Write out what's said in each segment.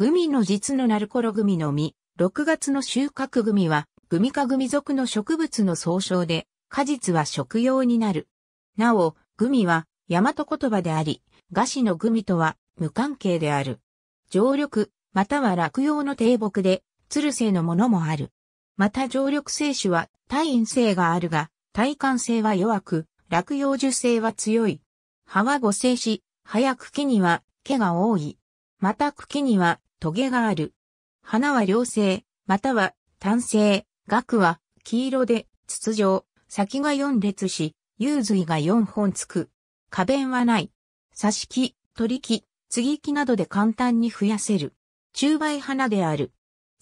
グミの実のナルコログミの実、6月の収穫グミは、グミ科グミ属の植物の総称で、果実は食用になる。なお、グミは、大和言葉であり、菓子のグミとは無関係である。常緑、または落葉の低木で、鶴る性のものもある。また常緑性種は耐陰性があるが、耐寒性は弱く、落葉樹性は強い。葉は誤生し、葉や茎には毛が多い。また茎にはトゲがある。花は両性、または単性、額は黄色で筒状、先が4列し、幽髄が4本つく。花弁はない。挿し木、取り木、継ぎ木などで簡単に増やせる。中梅花である。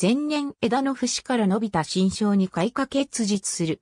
前年枝の節から伸びた新章に開花結実する。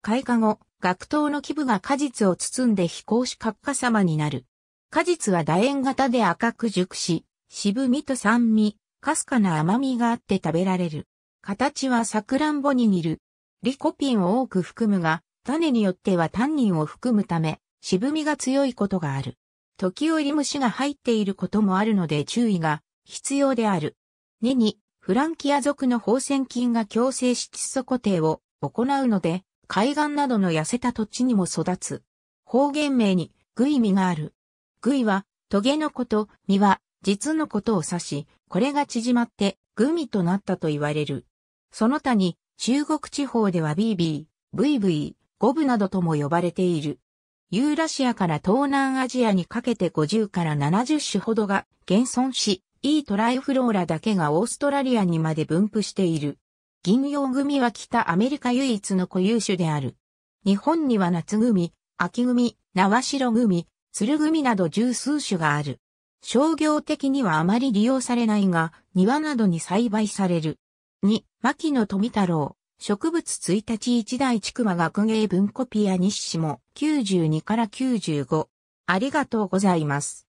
開花後、学頭の基部が果実を包んで飛行し閣下様になる。果実は楕円型で赤く熟し、渋みと酸味、かすかな甘みがあって食べられる。形はサクランボに似る。リコピンを多く含むが、種によってはタンニンを含むため、渋みが強いことがある。時折虫が入っていることもあるので注意が必要である。根に、フランキア族の放線菌が強制色素固定を行うので、海岸などの痩せた土地にも育つ。方言名に、グイミがある。グイは、トゲのこと、実は、実のことを指し、これが縮まってグミとなったと言われる。その他に中国地方では BB、VV、ゴブなどとも呼ばれている。ユーラシアから東南アジアにかけて50から70種ほどが現存し、イートライフローラだけがオーストラリアにまで分布している。銀葉ミは北アメリカ唯一の固有種である。日本には夏グミ、秋グミ、縄白ミ、鶴ミなど十数種がある。商業的にはあまり利用されないが、庭などに栽培される。2、牧野富太郎、植物1日一大筑馬学芸文コピア日誌も92から95。ありがとうございます。